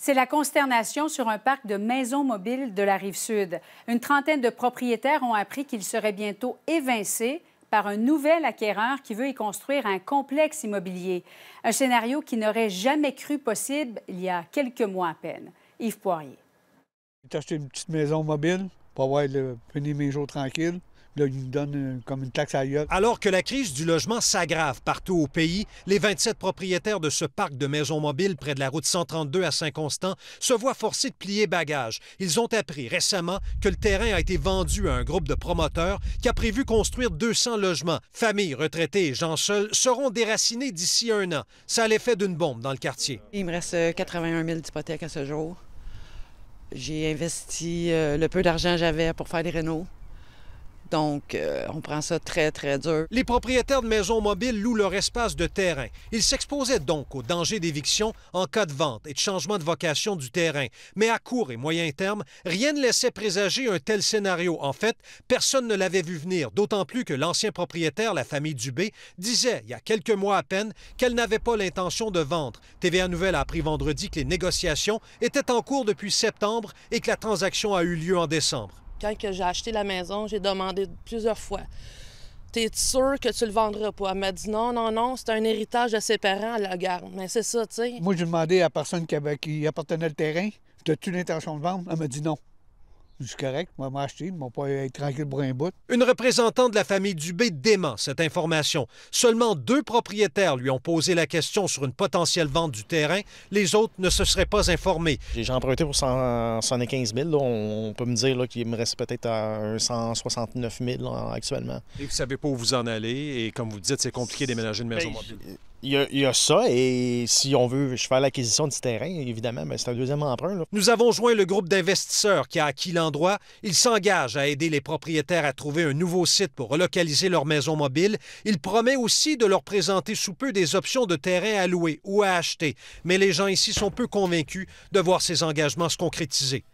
c'est la consternation sur un parc de maisons mobiles de la rive sud. Une trentaine de propriétaires ont appris qu'ils seraient bientôt évincés par un nouvel acquéreur qui veut y construire un complexe immobilier. Un scénario qui n'aurait jamais cru possible il y a quelques mois à peine. Yves Poirier. J'ai acheté une petite maison mobile pour avoir fini mes jours tranquilles. Euh, comme une taxe Alors que la crise du logement s'aggrave partout au pays, les 27 propriétaires de ce parc de maisons mobiles près de la route 132 à Saint-Constant se voient forcés de plier bagages. Ils ont appris récemment que le terrain a été vendu à un groupe de promoteurs qui a prévu construire 200 logements. Familles, retraités et gens seuls seront déracinés d'ici un an. Ça a l'effet d'une bombe dans le quartier. Il me reste 81 euh, 000 d'hypothèques à ce jour. J'ai investi euh, le peu d'argent que j'avais pour faire des rénaux. Donc, euh, on prend ça très, très dur. Les propriétaires de maisons mobiles louent leur espace de terrain. Ils s'exposaient donc au danger d'éviction en cas de vente et de changement de vocation du terrain. Mais à court et moyen terme, rien ne laissait présager un tel scénario. En fait, personne ne l'avait vu venir, d'autant plus que l'ancien propriétaire, la famille Dubé, disait, il y a quelques mois à peine, qu'elle n'avait pas l'intention de vendre. TVA Nouvelle a appris vendredi que les négociations étaient en cours depuis septembre et que la transaction a eu lieu en décembre quand j'ai acheté la maison, j'ai demandé plusieurs fois T'es sûr que tu le vendras pas? Elle m'a dit non, non, non, c'est un héritage de ses parents, la garde. Mais c'est ça, tu sais. Moi, j'ai demandé à la personne qui, qui appartenait le terrain « tu l'intention de vendre? Elle m'a dit non du correct, m'a acheté, ils m'ont pas être euh, tranquille pour un bout. Une représentante de la famille Dubé dément cette information. Seulement deux propriétaires lui ont posé la question sur une potentielle vente du terrain. Les autres ne se seraient pas informés. J'ai emprunté pour 115 000. On peut me dire qu'il me reste peut-être à 169 000 actuellement. Et vous savez pas où vous en allez. Et comme vous dites, c'est compliqué déménager une maison ben, mobile. Il y, a, ça, et si on veut faire l'acquisition du terrain, évidemment, c'est un deuxième emprunt. Nous avons joint le groupe d'investisseurs qui a acquis l'endroit. Ils s'engagent à aider les propriétaires à trouver un nouveau site pour relocaliser leur maison mobile. Ils promettent aussi de leur présenter sous peu des options de terrain à louer ou à acheter. Mais les gens ici sont peu convaincus de voir ces engagements se concrétiser.